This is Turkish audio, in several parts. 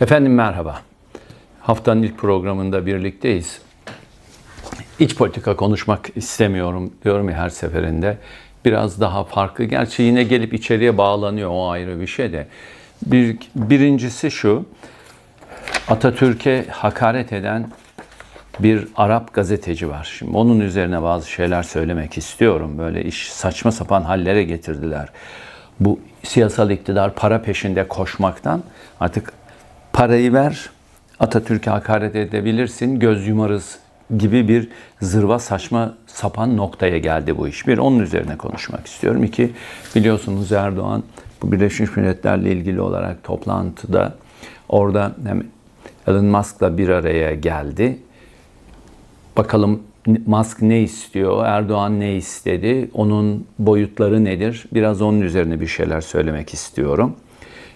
Efendim merhaba. Haftanın ilk programında birlikteyiz. İç politika konuşmak istemiyorum diyorum ya her seferinde. Biraz daha farklı. Gerçi yine gelip içeriye bağlanıyor o ayrı bir şey de. Bir, birincisi şu. Atatürk'e hakaret eden bir Arap gazeteci var. Şimdi onun üzerine bazı şeyler söylemek istiyorum. Böyle iş saçma sapan hallere getirdiler. Bu siyasal iktidar para peşinde koşmaktan artık Parayı ver, Atatürk'e hakaret edebilirsin, göz yumarız gibi bir zırva saçma sapan noktaya geldi bu iş. Bir, onun üzerine konuşmak istiyorum. İki, biliyorsunuz Erdoğan bu Birleşmiş Milletler'le ilgili olarak toplantıda orada hem Elon Musk'la bir araya geldi. Bakalım Musk ne istiyor, Erdoğan ne istedi, onun boyutları nedir? Biraz onun üzerine bir şeyler söylemek istiyorum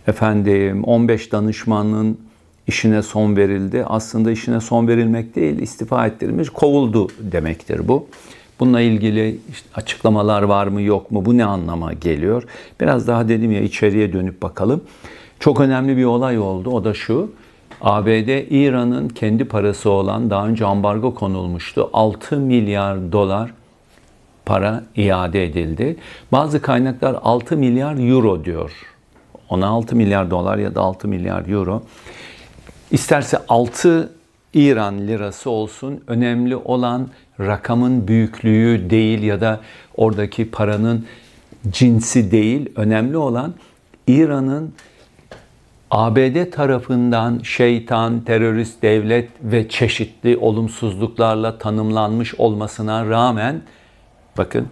efendim 15 danışmanın işine son verildi. Aslında işine son verilmek değil, istifa ettirilmiş, kovuldu demektir bu. Bununla ilgili işte açıklamalar var mı yok mu bu ne anlama geliyor? Biraz daha dedim ya içeriye dönüp bakalım. Çok önemli bir olay oldu o da şu. ABD İran'ın kendi parası olan daha önce ambargo konulmuştu. 6 milyar dolar para iade edildi. Bazı kaynaklar 6 milyar euro diyor 16 milyar dolar ya da 6 milyar euro. İsterse 6 İran lirası olsun önemli olan rakamın büyüklüğü değil ya da oradaki paranın cinsi değil. Önemli olan İran'ın ABD tarafından şeytan, terörist devlet ve çeşitli olumsuzluklarla tanımlanmış olmasına rağmen bakın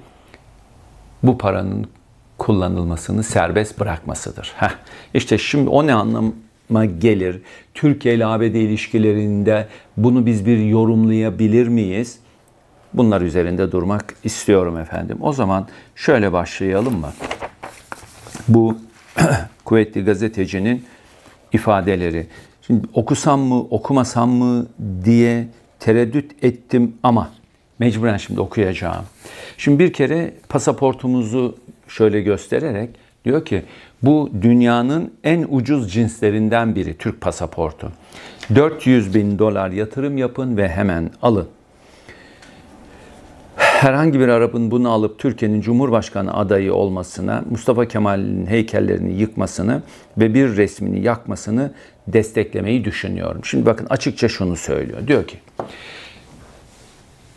bu paranın kullanılmasını serbest bırakmasıdır. Heh. İşte şimdi o ne anlama gelir? Türkiye ile ABD ilişkilerinde bunu biz bir yorumlayabilir miyiz? Bunlar üzerinde durmak istiyorum efendim. O zaman şöyle başlayalım mı? Bu kuvvetli gazetecinin ifadeleri. Şimdi okusam mı, okumasam mı diye tereddüt ettim ama mecburen şimdi okuyacağım. Şimdi bir kere pasaportumuzu şöyle göstererek diyor ki bu dünyanın en ucuz cinslerinden biri Türk pasaportu. 400 bin dolar yatırım yapın ve hemen alın. Herhangi bir Arap'ın bunu alıp Türkiye'nin Cumhurbaşkanı adayı olmasına, Mustafa Kemal'in heykellerini yıkmasını ve bir resmini yakmasını desteklemeyi düşünüyorum. Şimdi bakın açıkça şunu söylüyor. Diyor ki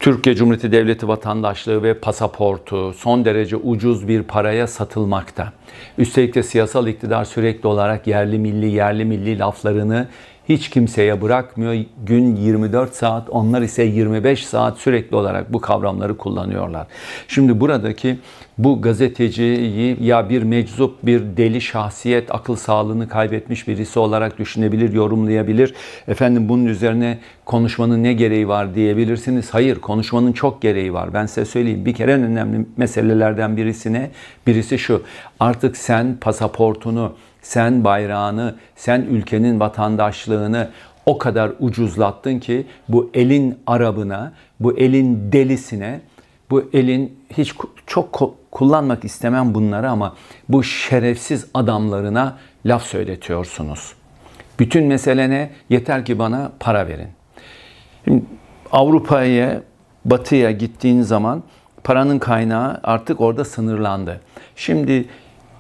Türkiye Cumhuriyeti Devleti vatandaşlığı ve pasaportu son derece ucuz bir paraya satılmakta. Üstelik de siyasal iktidar sürekli olarak yerli milli yerli milli laflarını hiç kimseye bırakmıyor. Gün 24 saat, onlar ise 25 saat sürekli olarak bu kavramları kullanıyorlar. Şimdi buradaki bu gazeteciyi ya bir meczup, bir deli şahsiyet, akıl sağlığını kaybetmiş birisi olarak düşünebilir, yorumlayabilir. Efendim bunun üzerine konuşmanın ne gereği var diyebilirsiniz. Hayır, konuşmanın çok gereği var. Ben size söyleyeyim. Bir kere en önemli meselelerden birisine birisi şu. Artık sen pasaportunu sen bayrağını, sen ülkenin vatandaşlığını o kadar ucuzlattın ki bu elin arabına, bu elin delisine, bu elin hiç çok kullanmak istemem bunları ama bu şerefsiz adamlarına laf söyletiyorsunuz. Bütün meselene Yeter ki bana para verin. Avrupa'ya, batıya gittiğin zaman paranın kaynağı artık orada sınırlandı. Şimdi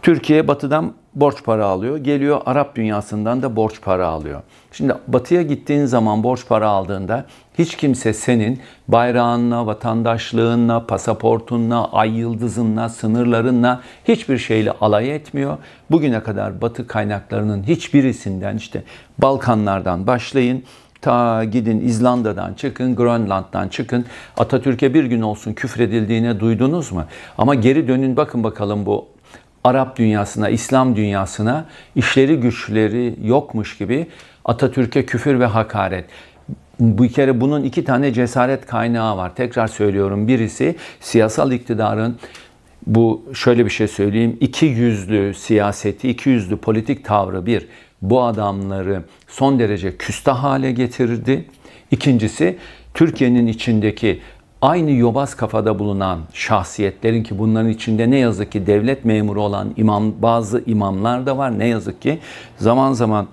Türkiye batıdan borç para alıyor. Geliyor Arap dünyasından da borç para alıyor. Şimdi batıya gittiğin zaman borç para aldığında hiç kimse senin bayrağınla, vatandaşlığınla, pasaportunla, ay yıldızınla, sınırlarınla hiçbir şeyle alay etmiyor. Bugüne kadar batı kaynaklarının hiçbirisinden işte Balkanlardan başlayın Ta gidin İzlanda'dan çıkın, Grönland'dan çıkın. Atatürk'e bir gün olsun küfredildiğine duydunuz mu? Ama geri dönün bakın bakalım bu Arap dünyasına, İslam dünyasına işleri güçleri yokmuş gibi Atatürk'e küfür ve hakaret. Bu kere bunun iki tane cesaret kaynağı var. Tekrar söylüyorum. Birisi siyasal iktidarın bu şöyle bir şey söyleyeyim. iki yüzlü siyaseti, iki yüzlü politik tavrı bir bu adamları son derece küstah hale getirdi. İkincisi Türkiye'nin içindeki aynı yobaz kafada bulunan şahsiyetlerin ki bunların içinde ne yazık ki devlet memuru olan imam bazı imamlar da var ne yazık ki zaman zaman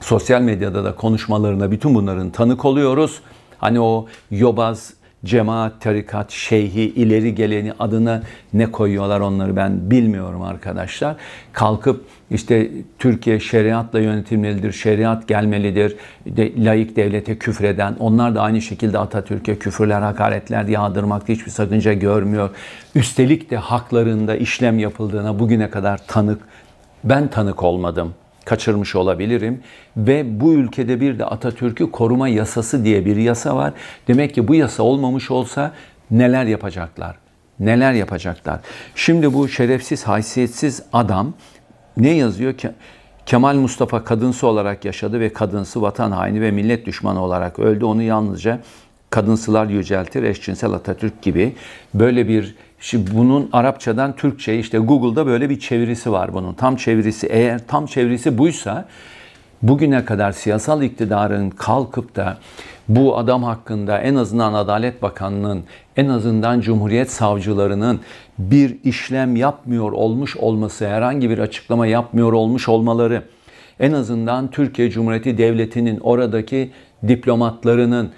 sosyal medyada da konuşmalarına bütün bunların tanık oluyoruz. Hani o yobaz cemaat, tarikat, şeyhi, ileri geleni adına ne koyuyorlar onları ben bilmiyorum arkadaşlar. Kalkıp işte Türkiye şeriatla yönetilmelidir, şeriat gelmelidir, de, laik devlete küfreden, onlar da aynı şekilde Atatürk'e küfürler, hakaretler yağdırmakta hiçbir sakınca görmüyor. Üstelik de haklarında işlem yapıldığına bugüne kadar tanık, ben tanık olmadım kaçırmış olabilirim ve bu ülkede bir de Atatürk'ü koruma yasası diye bir yasa var. Demek ki bu yasa olmamış olsa neler yapacaklar? Neler yapacaklar? Şimdi bu şerefsiz, haysiyetsiz adam ne yazıyor ki? Kemal Mustafa kadınsı olarak yaşadı ve kadınsı vatan haini ve millet düşmanı olarak öldü. Onu yalnızca kadınsılar yüceltir, eşcinsel Atatürk gibi böyle bir Şimdi bunun Arapçadan Türkçe işte Google'da böyle bir çevirisi var bunun. Tam çevirisi eğer tam çevirisi buysa bugüne kadar siyasal iktidarın kalkıp da bu adam hakkında en azından Adalet Bakanı'nın, en azından Cumhuriyet Savcılarının bir işlem yapmıyor olmuş olması, herhangi bir açıklama yapmıyor olmuş olmaları, en azından Türkiye Cumhuriyeti Devleti'nin oradaki diplomatlarının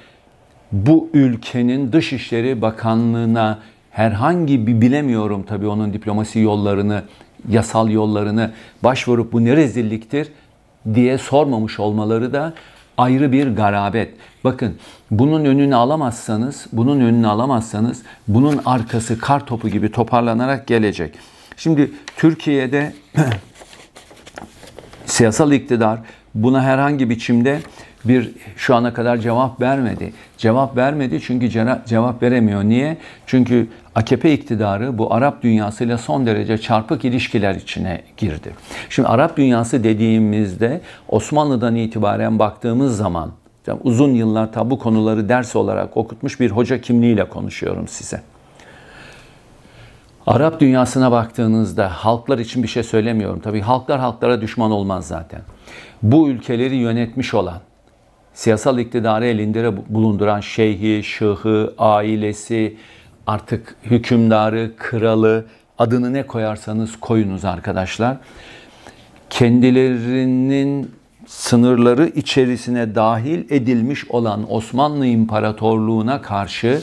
bu ülkenin Dışişleri Bakanlığına herhangi bir bilemiyorum tabii onun diplomasi yollarını, yasal yollarını başvurup bu ne rezilliktir diye sormamış olmaları da ayrı bir garabet. Bakın bunun önünü alamazsanız, bunun önünü alamazsanız bunun arkası kar topu gibi toparlanarak gelecek. Şimdi Türkiye'de siyasal iktidar buna herhangi biçimde bir şu ana kadar cevap vermedi. Cevap vermedi çünkü cevap veremiyor. Niye? Çünkü AKP iktidarı bu Arap dünyasıyla son derece çarpık ilişkiler içine girdi. Şimdi Arap dünyası dediğimizde Osmanlı'dan itibaren baktığımız zaman uzun yıllar tabu konuları ders olarak okutmuş bir hoca kimliğiyle konuşuyorum size. Arap dünyasına baktığınızda halklar için bir şey söylemiyorum. Tabii halklar halklara düşman olmaz zaten. Bu ülkeleri yönetmiş olan siyasal iktidarı elinde bulunduran şeyhi, şıhı, ailesi, artık hükümdarı, kralı, adını ne koyarsanız koyunuz arkadaşlar. Kendilerinin sınırları içerisine dahil edilmiş olan Osmanlı İmparatorluğu'na karşı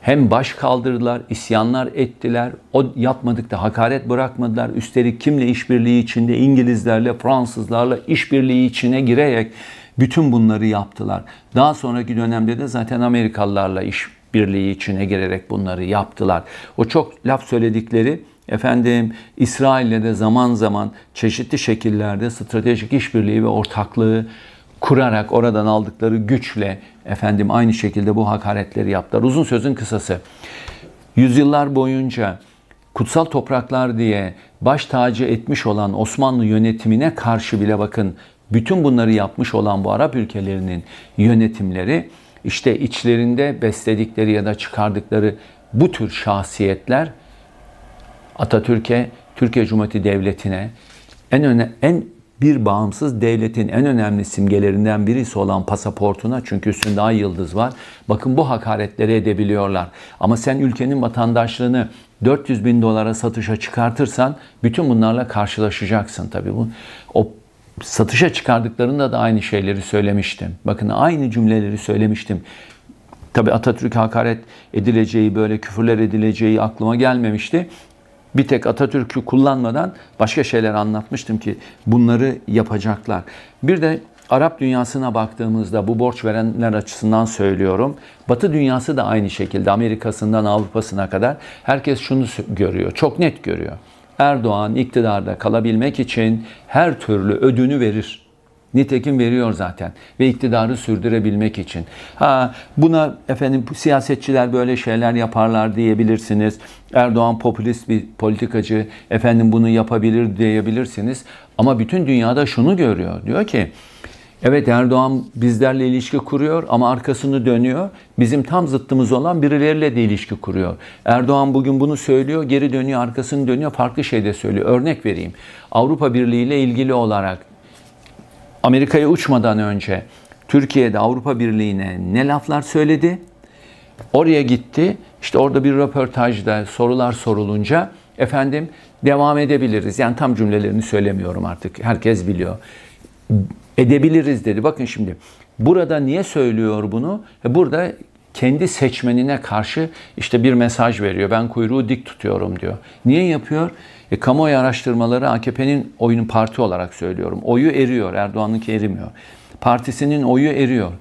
hem baş kaldırdılar, isyanlar ettiler. O yapmadık da hakaret bırakmadılar. Üstelik kimle işbirliği içinde? İngilizlerle, Fransızlarla işbirliği içine girerek bütün bunları yaptılar. Daha sonraki dönemde de zaten Amerikalılarla iş birliği içine girerek bunları yaptılar. O çok laf söyledikleri efendim İsrail'le de zaman zaman çeşitli şekillerde stratejik işbirliği ve ortaklığı kurarak oradan aldıkları güçle efendim aynı şekilde bu hakaretleri yaptılar. Uzun sözün kısası. Yüzyıllar boyunca kutsal topraklar diye baş tacı etmiş olan Osmanlı yönetimine karşı bile bakın bütün bunları yapmış olan bu Arap ülkelerinin yönetimleri işte içlerinde besledikleri ya da çıkardıkları bu tür şahsiyetler Atatürk'e, Türkiye Cumhuriyeti Devleti'ne en öne en bir bağımsız devletin en önemli simgelerinden birisi olan pasaportuna çünkü üstünde ay yıldız var. Bakın bu hakaretleri edebiliyorlar. Ama sen ülkenin vatandaşlığını 400 bin dolara satışa çıkartırsan bütün bunlarla karşılaşacaksın tabii bu. O satışa çıkardıklarında da aynı şeyleri söylemiştim. Bakın aynı cümleleri söylemiştim. Tabi Atatürk hakaret edileceği, böyle küfürler edileceği aklıma gelmemişti. Bir tek Atatürk'ü kullanmadan başka şeyler anlatmıştım ki bunları yapacaklar. Bir de Arap dünyasına baktığımızda bu borç verenler açısından söylüyorum. Batı dünyası da aynı şekilde Amerika'sından Avrupa'sına kadar herkes şunu görüyor. Çok net görüyor. Erdoğan iktidarda kalabilmek için her türlü ödünü verir. Nitekim veriyor zaten ve iktidarı sürdürebilmek için. Ha buna efendim siyasetçiler böyle şeyler yaparlar diyebilirsiniz. Erdoğan popülist bir politikacı efendim bunu yapabilir diyebilirsiniz. Ama bütün dünyada şunu görüyor. Diyor ki Evet Erdoğan bizlerle ilişki kuruyor ama arkasını dönüyor. Bizim tam zıttımız olan birileriyle de ilişki kuruyor. Erdoğan bugün bunu söylüyor, geri dönüyor, arkasını dönüyor, farklı şey de söylüyor. Örnek vereyim. Avrupa Birliği ile ilgili olarak Amerika'ya uçmadan önce Türkiye'de Avrupa Birliği'ne ne laflar söyledi? Oraya gitti. İşte orada bir röportajda sorular sorulunca efendim devam edebiliriz. Yani tam cümlelerini söylemiyorum artık. Herkes biliyor edebiliriz dedi. Bakın şimdi burada niye söylüyor bunu? E, burada kendi seçmenine karşı işte bir mesaj veriyor. Ben kuyruğu dik tutuyorum diyor. Niye yapıyor? E, kamuoyu araştırmaları AKP'nin oyunu parti olarak söylüyorum. Oyu eriyor. Erdoğan'ınki erimiyor. Partisinin oyu eriyor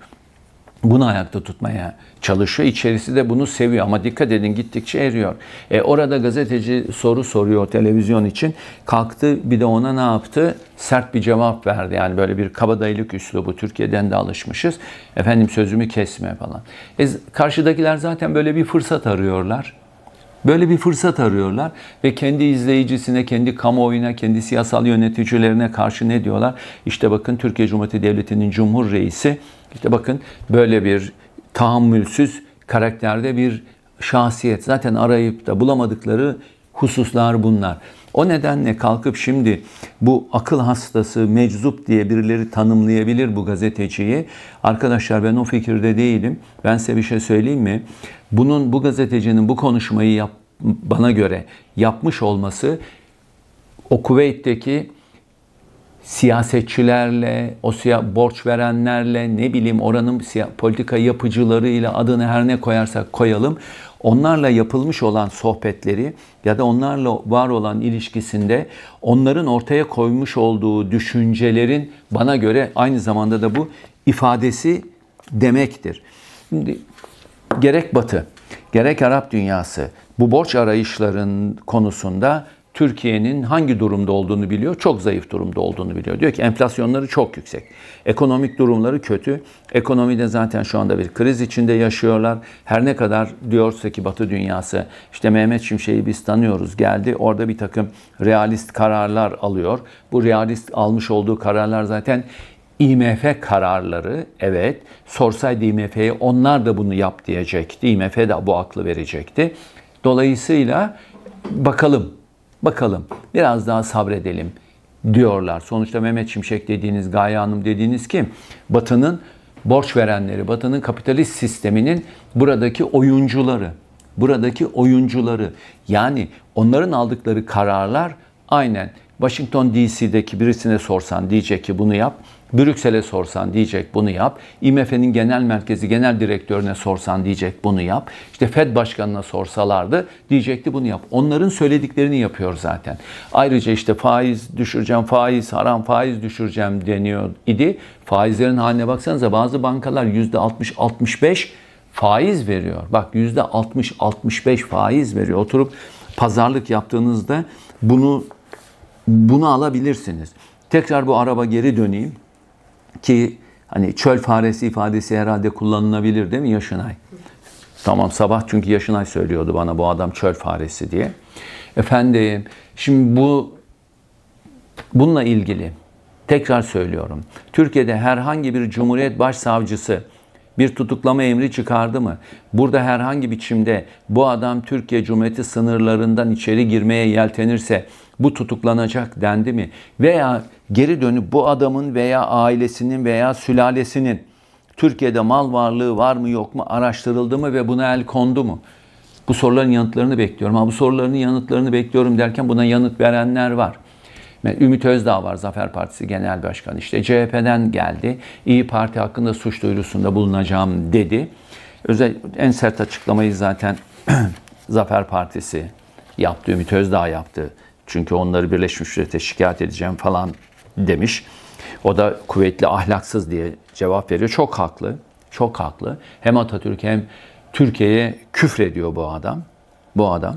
bunu ayakta tutmaya çalışıyor. İçerisi de bunu seviyor ama dikkat edin gittikçe eriyor. E, orada gazeteci soru soruyor televizyon için. Kalktı bir de ona ne yaptı? Sert bir cevap verdi. Yani böyle bir kabadayılık üslubu Türkiye'den de alışmışız. Efendim sözümü kesme falan. E, karşıdakiler zaten böyle bir fırsat arıyorlar. Böyle bir fırsat arıyorlar ve kendi izleyicisine, kendi kamuoyuna, kendi siyasal yöneticilerine karşı ne diyorlar? İşte bakın Türkiye Cumhuriyeti Devleti'nin Cumhur Reisi işte bakın böyle bir tahammülsüz karakterde bir şahsiyet. Zaten arayıp da bulamadıkları hususlar bunlar. O nedenle kalkıp şimdi bu akıl hastası meczup diye birileri tanımlayabilir bu gazeteciyi. Arkadaşlar ben o fikirde değilim. Ben size bir şey söyleyeyim mi? Bunun bu gazetecinin bu konuşmayı yap, bana göre yapmış olması o Kuveyt'teki siyasetçilerle, o siya borç verenlerle, ne bileyim oranın siya politika yapıcılarıyla adını her ne koyarsak koyalım. Onlarla yapılmış olan sohbetleri ya da onlarla var olan ilişkisinde onların ortaya koymuş olduğu düşüncelerin bana göre aynı zamanda da bu ifadesi demektir. Şimdi gerek Batı, gerek Arap dünyası bu borç arayışların konusunda Türkiye'nin hangi durumda olduğunu biliyor, çok zayıf durumda olduğunu biliyor. Diyor ki enflasyonları çok yüksek, ekonomik durumları kötü, ekonomide zaten şu anda bir kriz içinde yaşıyorlar. Her ne kadar diyorsa ki Batı dünyası, işte Mehmet Şimşek'i biz tanıyoruz geldi, orada bir takım realist kararlar alıyor. Bu realist almış olduğu kararlar zaten IMF kararları evet sorsaydı IMF'ye onlar da bunu yap diyecekti. IMF de bu aklı verecekti. Dolayısıyla bakalım Bakalım biraz daha sabredelim diyorlar. Sonuçta Mehmet Şimşek dediğiniz, Gaye Hanım dediğiniz kim? Batı'nın borç verenleri, Batı'nın kapitalist sisteminin buradaki oyuncuları. Buradaki oyuncuları. Yani onların aldıkları kararlar aynen Washington DC'deki birisine sorsan diyecek ki bunu yap. Brüksel'e sorsan diyecek bunu yap. IMF'nin genel merkezi genel direktörüne sorsan diyecek bunu yap. İşte Fed başkanına sorsalardı diyecekti bunu yap. Onların söylediklerini yapıyor zaten. Ayrıca işte faiz düşüreceğim, faiz haram, faiz düşüreceğim deniyor idi. Faizlerin haline baksanıza bazı bankalar %60-65 faiz veriyor. Bak %60-65 faiz veriyor. Oturup pazarlık yaptığınızda bunu bunu alabilirsiniz. Tekrar bu araba geri döneyim. Ki hani çöl faresi ifadesi herhalde kullanılabilir değil mi Yaşınay? Tamam sabah çünkü Yaşınay söylüyordu bana bu adam çöl faresi diye. Efendim şimdi bu bununla ilgili tekrar söylüyorum. Türkiye'de herhangi bir Cumhuriyet Başsavcısı bir tutuklama emri çıkardı mı? Burada herhangi biçimde bu adam Türkiye Cumhuriyeti sınırlarından içeri girmeye yeltenirse bu tutuklanacak dendi mi? Veya geri dönüp bu adamın veya ailesinin veya sülalesinin Türkiye'de mal varlığı var mı yok mu araştırıldı mı ve buna el kondu mu? Bu soruların yanıtlarını bekliyorum. Ha bu soruların yanıtlarını bekliyorum derken buna yanıt verenler var. Ümit Özdağ var Zafer Partisi Genel Başkanı. İşte CHP'den geldi. İyi Parti hakkında suç duyurusunda bulunacağım dedi. Özel en sert açıklamayı zaten Zafer Partisi yaptı, Ümit Özdağ yaptı. Çünkü onları Birleşmiş Millet'e şikayet edeceğim falan demiş. O da kuvvetli ahlaksız diye cevap veriyor. Çok haklı. Çok haklı. Hem Atatürk hem Türkiye'ye küfrediyor bu adam. Bu adam.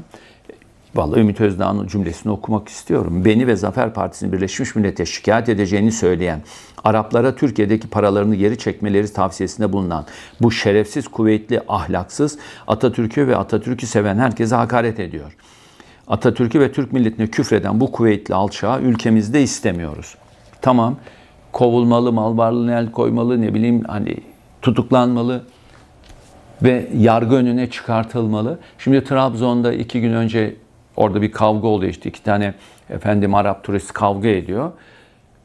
Vallahi Ümit Özdağ'ın cümlesini okumak istiyorum. Beni ve Zafer Partisi'ni Birleşmiş Millet'e şikayet edeceğini söyleyen, Araplara Türkiye'deki paralarını geri çekmeleri tavsiyesinde bulunan, bu şerefsiz, kuvvetli, ahlaksız, Atatürk'ü ve Atatürk'ü seven herkese hakaret ediyor.'' Atatürk'ü ve Türk milletini küfreden bu kuvvetli alçağı ülkemizde istemiyoruz. Tamam kovulmalı, mal varlığına el koymalı, ne bileyim hani tutuklanmalı ve yargı önüne çıkartılmalı. Şimdi Trabzon'da iki gün önce orada bir kavga oldu işte iki tane efendim Arap turist kavga ediyor.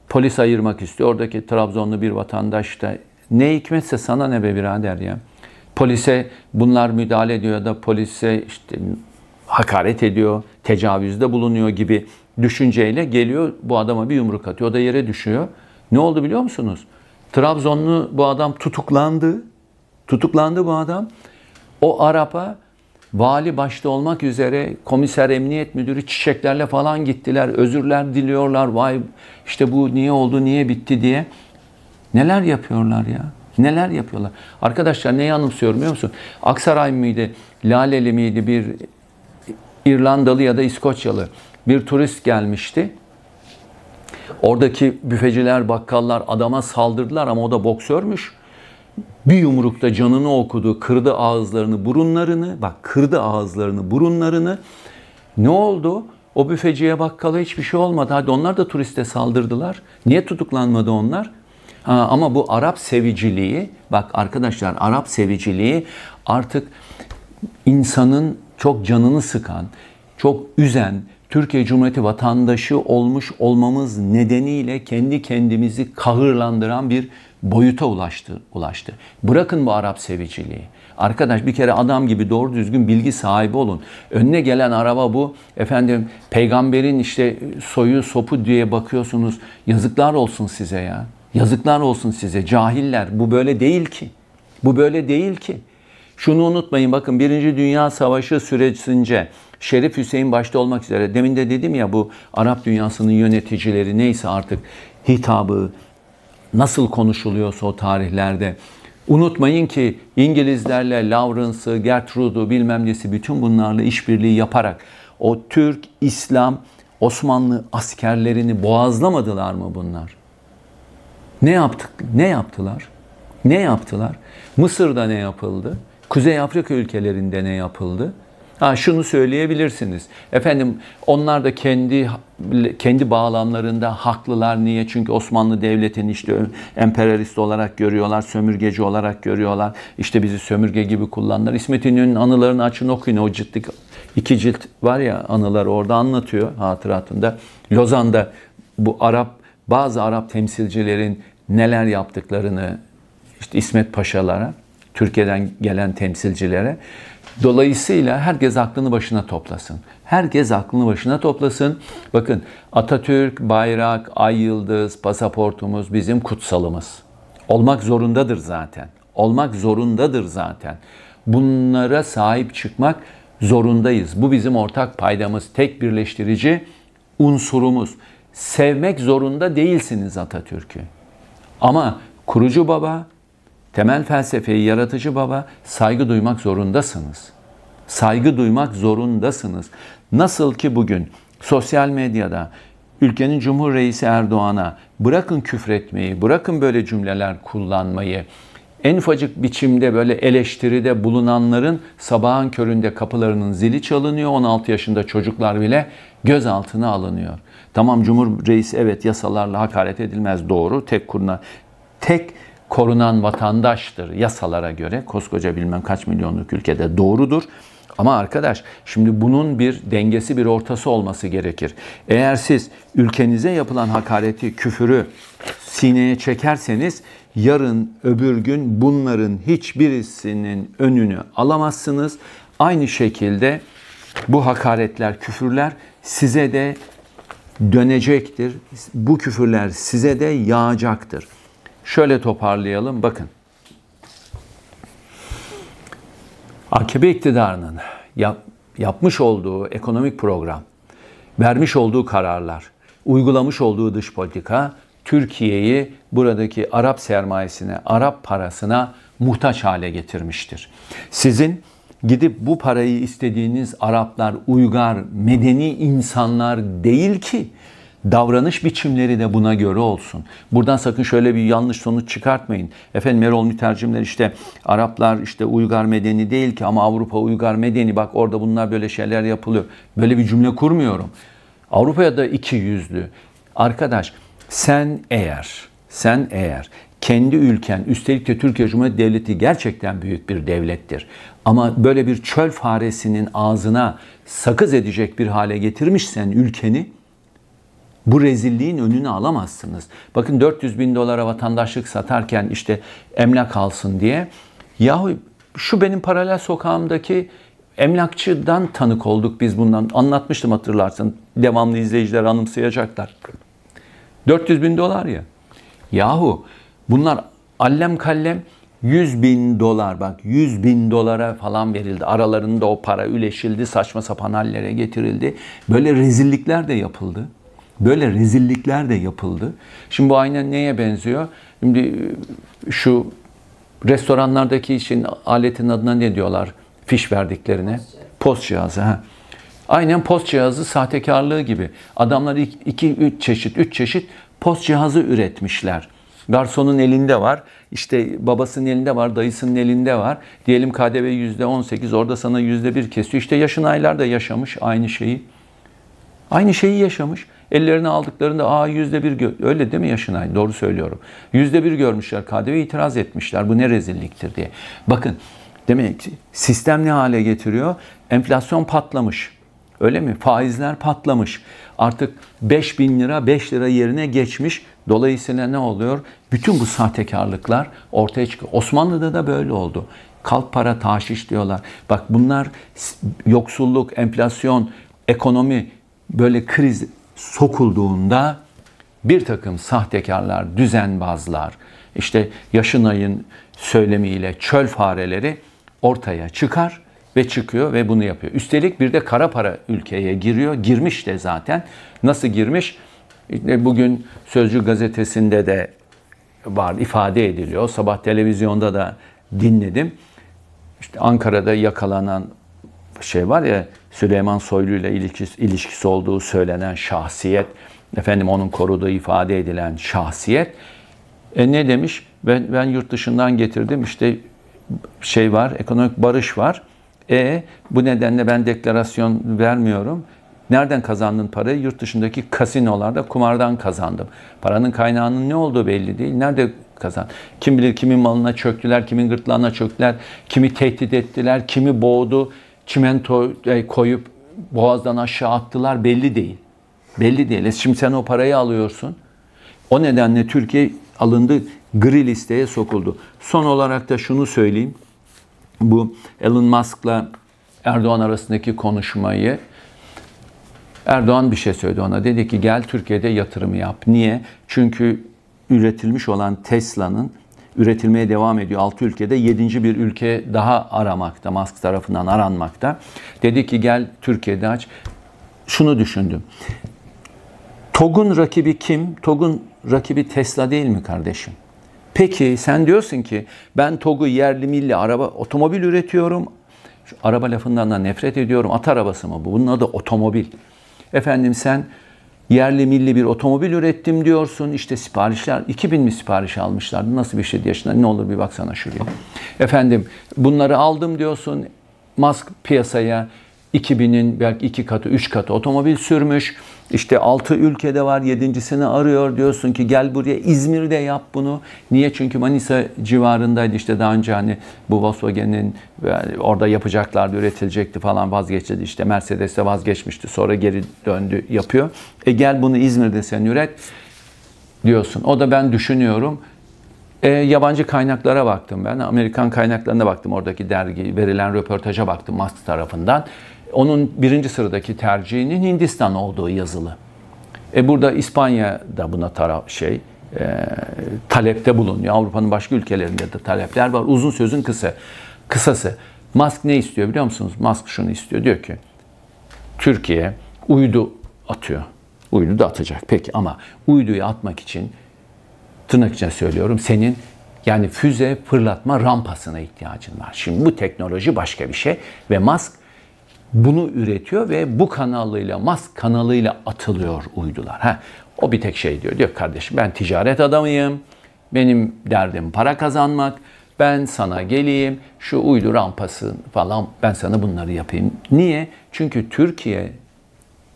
Polis ayırmak istiyor. Oradaki Trabzonlu bir vatandaş da ne hikmetse sana ne be birader ya. Polise bunlar müdahale ediyor da polise işte hakaret ediyor tecavüzde bulunuyor gibi düşünceyle geliyor bu adama bir yumruk atıyor. O da yere düşüyor. Ne oldu biliyor musunuz? Trabzonlu bu adam tutuklandı. Tutuklandı bu adam. O Arap'a vali başta olmak üzere komiser emniyet müdürü çiçeklerle falan gittiler. Özürler diliyorlar. Vay işte bu niye oldu niye bitti diye. Neler yapıyorlar ya? Neler yapıyorlar? Arkadaşlar neyi anımsıyorum biliyor musun? Aksaray mıydı? Laleli miydi bir İrlandalı ya da İskoçyalı bir turist gelmişti. Oradaki büfeciler, bakkallar adama saldırdılar ama o da boksörmüş. Bir yumrukta canını okudu, kırdı ağızlarını, burunlarını. Bak kırdı ağızlarını, burunlarını. Ne oldu? O büfeciye bakkala hiçbir şey olmadı. Hadi onlar da turiste saldırdılar. Niye tutuklanmadı onlar? Ha, ama bu Arap seviciliği, bak arkadaşlar Arap seviciliği artık insanın çok canını sıkan, çok üzen Türkiye Cumhuriyeti vatandaşı olmuş olmamız nedeniyle kendi kendimizi kahırlandıran bir boyuta ulaştı. ulaştı. Bırakın bu Arap seviciliği. Arkadaş bir kere adam gibi doğru düzgün bilgi sahibi olun. Önüne gelen araba bu. Efendim peygamberin işte soyu sopu diye bakıyorsunuz. Yazıklar olsun size ya. Yazıklar olsun size. Cahiller bu böyle değil ki. Bu böyle değil ki. Şunu unutmayın bakın Birinci Dünya Savaşı süresince Şerif Hüseyin başta olmak üzere demin de dedim ya bu Arap dünyasının yöneticileri neyse artık hitabı nasıl konuşuluyorsa o tarihlerde Unutmayın ki İngilizlerle Lawrence'ı, Gertrude'u bilmem nesi bütün bunlarla işbirliği yaparak o Türk, İslam, Osmanlı askerlerini boğazlamadılar mı bunlar? Ne yaptık? Ne yaptılar? Ne yaptılar? Mısır'da ne yapıldı? Kuzey Afrika ülkelerinde ne yapıldı? Ha, şunu söyleyebilirsiniz. Efendim onlar da kendi kendi bağlamlarında haklılar niye? Çünkü Osmanlı Devleti'ni işte emperyalist olarak görüyorlar, sömürgeci olarak görüyorlar. İşte bizi sömürge gibi kullandılar. İsmet İnönü'nün anılarını açın okuyun. O ciltlik iki cilt var ya anılar orada anlatıyor hatıratında. Lozan'da bu Arap bazı Arap temsilcilerin neler yaptıklarını işte İsmet Paşalara Türkiye'den gelen temsilcilere. Dolayısıyla herkes aklını başına toplasın. Herkes aklını başına toplasın. Bakın Atatürk, bayrak, ay yıldız, pasaportumuz bizim kutsalımız. Olmak zorundadır zaten. Olmak zorundadır zaten. Bunlara sahip çıkmak zorundayız. Bu bizim ortak paydamız, tek birleştirici unsurumuz. Sevmek zorunda değilsiniz Atatürk'ü. Ama kurucu baba, temel felsefeyi yaratıcı baba saygı duymak zorundasınız. Saygı duymak zorundasınız. Nasıl ki bugün sosyal medyada ülkenin Cumhur Erdoğan'a bırakın küfretmeyi, bırakın böyle cümleler kullanmayı, en ufacık biçimde böyle eleştiride bulunanların sabahın köründe kapılarının zili çalınıyor. 16 yaşında çocuklar bile gözaltına alınıyor. Tamam Cumhur evet yasalarla hakaret edilmez doğru. Tek kuruna tek korunan vatandaştır yasalara göre. Koskoca bilmem kaç milyonluk ülkede doğrudur. Ama arkadaş şimdi bunun bir dengesi bir ortası olması gerekir. Eğer siz ülkenize yapılan hakareti, küfürü sineye çekerseniz yarın öbür gün bunların hiçbirisinin önünü alamazsınız. Aynı şekilde bu hakaretler, küfürler size de dönecektir. Bu küfürler size de yağacaktır. Şöyle toparlayalım bakın. AKP iktidarının yap, yapmış olduğu ekonomik program, vermiş olduğu kararlar, uygulamış olduğu dış politika Türkiye'yi buradaki Arap sermayesine, Arap parasına muhtaç hale getirmiştir. Sizin gidip bu parayı istediğiniz Araplar uygar, medeni insanlar değil ki Davranış biçimleri de buna göre olsun. Buradan sakın şöyle bir yanlış sonuç çıkartmayın. Efendim Erol mütercimler işte Araplar işte uygar medeni değil ki ama Avrupa uygar medeni bak orada bunlar böyle şeyler yapılıyor. Böyle bir cümle kurmuyorum. Avrupa'ya da iki yüzlü. Arkadaş sen eğer sen eğer kendi ülken, üstelik de Türkiye Cumhuriyeti Devleti gerçekten büyük bir devlettir. Ama böyle bir çöl faresinin ağzına sakız edecek bir hale getirmişsen ülkeni, bu rezilliğin önünü alamazsınız. Bakın 400 bin dolara vatandaşlık satarken işte emlak alsın diye. Yahu şu benim paralel sokağımdaki emlakçıdan tanık olduk biz bundan. Anlatmıştım hatırlarsın. Devamlı izleyiciler anımsayacaklar. 400 bin dolar ya. Yahu bunlar allem kallem 100 bin dolar bak 100 bin dolara falan verildi. Aralarında o para üleşildi saçma sapan hallere getirildi. Böyle rezillikler de yapıldı. Böyle rezillikler de yapıldı. Şimdi bu aynen neye benziyor? Şimdi e, şu restoranlardaki işin aletin adına ne diyorlar? Fiş verdiklerine. Post cihazı. Ha. Aynen post cihazı sahtekarlığı gibi. Adamlar iki üç çeşit, üç çeşit post cihazı üretmişler. Garsonun elinde var, işte babasının elinde var, dayısının elinde var. Diyelim KDV yüzde %18, orada sana yüzde bir kesiyor. İşte yaşın aylar da yaşamış aynı şeyi. Aynı şeyi yaşamış. Ellerini aldıklarında aa yüzde bir öyle değil mi Yaşınay? Doğru söylüyorum. Yüzde bir görmüşler KDV itiraz etmişler. Bu ne rezilliktir diye. Bakın demek ki sistem ne hale getiriyor? Enflasyon patlamış. Öyle mi? Faizler patlamış. Artık 5 bin lira 5 lira yerine geçmiş. Dolayısıyla ne oluyor? Bütün bu sahtekarlıklar ortaya çıkıyor. Osmanlı'da da böyle oldu. Kalk para taşiş diyorlar. Bak bunlar yoksulluk, enflasyon, ekonomi böyle kriz sokulduğunda bir takım sahtekarlar, düzenbazlar, işte Yaşınay'ın söylemiyle çöl fareleri ortaya çıkar ve çıkıyor ve bunu yapıyor. Üstelik bir de kara para ülkeye giriyor. Girmiş de zaten. Nasıl girmiş? Bugün Sözcü gazetesinde de var ifade ediliyor. Sabah televizyonda da dinledim. İşte Ankara'da yakalanan şey var ya Süleyman Soylu ile ilişkisi, ilişkisi olduğu söylenen şahsiyet, efendim onun koruduğu ifade edilen şahsiyet e ne demiş? Ben, ben yurt dışından getirdim işte şey var, ekonomik barış var. E bu nedenle ben deklarasyon vermiyorum. Nereden kazandın parayı? Yurt dışındaki kasinolarda kumardan kazandım. Paranın kaynağının ne olduğu belli değil. Nerede kazan? Kim bilir kimin malına çöktüler, kimin gırtlağına çöktüler, kimi tehdit ettiler, kimi boğdu, çimento e, koyup boğazdan aşağı attılar belli değil. Belli değil. E, şimdi sen o parayı alıyorsun. O nedenle Türkiye alındı, gri listeye sokuldu. Son olarak da şunu söyleyeyim. Bu Elon Musk'la Erdoğan arasındaki konuşmayı Erdoğan bir şey söyledi ona. Dedi ki gel Türkiye'de yatırım yap. Niye? Çünkü üretilmiş olan Tesla'nın üretilmeye devam ediyor. 6 ülkede 7. bir ülke daha aramakta. Musk tarafından aranmakta. Dedi ki gel Türkiye'de aç. Şunu düşündüm. TOG'un rakibi kim? TOG'un rakibi Tesla değil mi kardeşim? Peki sen diyorsun ki ben TOG'u yerli milli araba otomobil üretiyorum. Şu araba lafından da nefret ediyorum. At arabası mı bu? Bunun adı otomobil. Efendim sen yerli milli bir otomobil ürettim diyorsun. İşte siparişler 2000 mi sipariş almışlardı? Nasıl bir şeydi yaşına ne olur bir baksana şuraya. Efendim bunları aldım diyorsun. Mask piyasaya 2000'in belki iki katı, üç katı otomobil sürmüş. İşte altı ülkede var, yedincisini arıyor diyorsun ki gel buraya İzmir'de yap bunu. Niye? Çünkü Manisa civarındaydı işte daha önce hani bu Volkswagen'in yani orada yapacaklardı, üretilecekti falan vazgeçti İşte Mercedes'e vazgeçmişti sonra geri döndü yapıyor. E gel bunu İzmir'de sen üret diyorsun. O da ben düşünüyorum. E, yabancı kaynaklara baktım ben. Amerikan kaynaklarına baktım. Oradaki dergi, verilen röportaja baktım Musk tarafından onun birinci sıradaki tercihinin Hindistan olduğu yazılı. E burada İspanya da buna taraf şey e, talepte bulunuyor. Avrupa'nın başka ülkelerinde de talepler var. Uzun sözün kısa kısası. Musk ne istiyor biliyor musunuz? Musk şunu istiyor. Diyor ki Türkiye uydu atıyor. Uydu da atacak. Peki ama uyduyu atmak için tırnak içine söylüyorum senin yani füze fırlatma rampasına ihtiyacın var. Şimdi bu teknoloji başka bir şey ve Musk bunu üretiyor ve bu kanalıyla mask kanalıyla atılıyor uydular. Ha, o bir tek şey diyor. Diyor kardeşim ben ticaret adamıyım. Benim derdim para kazanmak. Ben sana geleyim şu uydu rampası falan ben sana bunları yapayım. Niye? Çünkü Türkiye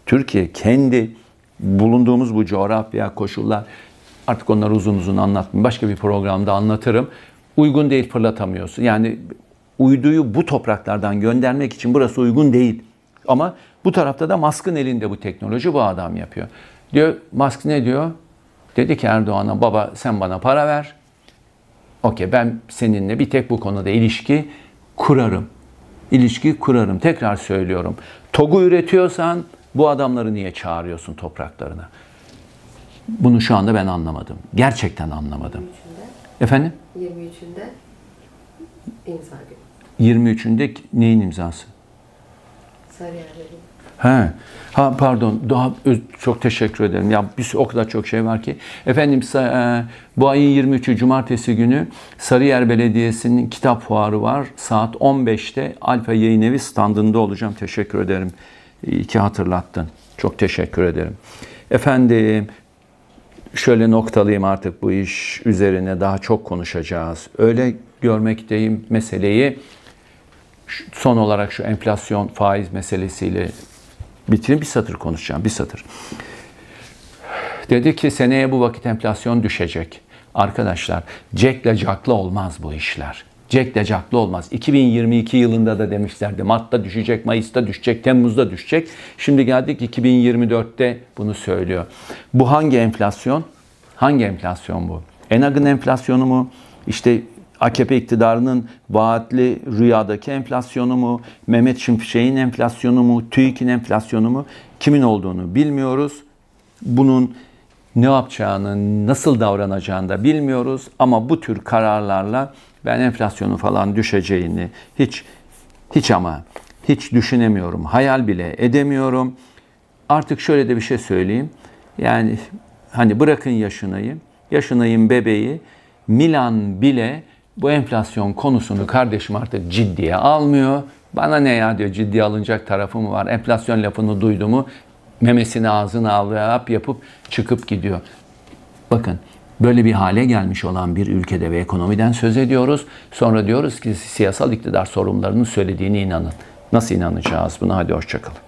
Türkiye kendi bulunduğumuz bu coğrafya koşullar artık onları uzun uzun anlatmayayım. Başka bir programda anlatırım. Uygun değil fırlatamıyorsun. Yani uyduyu bu topraklardan göndermek için burası uygun değil. Ama bu tarafta da Musk'ın elinde bu teknoloji bu adam yapıyor. Diyor Musk ne diyor? Dedi ki Erdoğan'a baba sen bana para ver. Okey ben seninle bir tek bu konuda ilişki kurarım. İlişki kurarım. Tekrar söylüyorum. TOG'u üretiyorsan bu adamları niye çağırıyorsun topraklarına? Bunu şu anda ben anlamadım. Gerçekten anlamadım. 23'ünde. Efendim? 23'ünde imza günü. 23'ünde neyin imzası? Sarıyer'in. Ha. ha pardon daha öz, çok teşekkür ederim. Ya bir o kadar çok şey var ki. Efendim e, bu ayın 23'ü cumartesi günü Sarıyer Belediyesi'nin kitap fuarı var. Saat 15'te Alfa Yayın Evi standında olacağım. Teşekkür ederim. İyi ki hatırlattın. Çok teşekkür ederim. Efendim şöyle noktalayayım artık bu iş üzerine daha çok konuşacağız. Öyle görmekteyim meseleyi son olarak şu enflasyon faiz meselesiyle bitireyim. Bir satır konuşacağım. Bir satır. Dedi ki seneye bu vakit enflasyon düşecek. Arkadaşlar Jack'le Jack'la olmaz bu işler. Jack'le Jack'la olmaz. 2022 yılında da demişlerdi. Mart'ta düşecek, Mayıs'ta düşecek, Temmuz'da düşecek. Şimdi geldik 2024'te bunu söylüyor. Bu hangi enflasyon? Hangi enflasyon bu? Enag'ın enflasyonu mu? İşte AKP iktidarının vaatli rüyadaki enflasyonu mu, Mehmet Şimşek'in enflasyonu mu, TÜİK'in enflasyonu mu kimin olduğunu bilmiyoruz. Bunun ne yapacağını, nasıl davranacağını da bilmiyoruz ama bu tür kararlarla ben enflasyonu falan düşeceğini hiç hiç ama hiç düşünemiyorum. Hayal bile edemiyorum. Artık şöyle de bir şey söyleyeyim. Yani hani bırakın yaşınayım. Yaşınayım bebeği Milan bile bu enflasyon konusunu kardeşim artık ciddiye almıyor. Bana ne ya diyor ciddiye alınacak tarafı mı var? Enflasyon lafını duydu mu memesini ağzını ağzına alıp yapıp çıkıp gidiyor. Bakın böyle bir hale gelmiş olan bir ülkede ve ekonomiden söz ediyoruz. Sonra diyoruz ki siyasal iktidar sorunlarının söylediğini inanın. Nasıl inanacağız buna? Hadi hoşçakalın.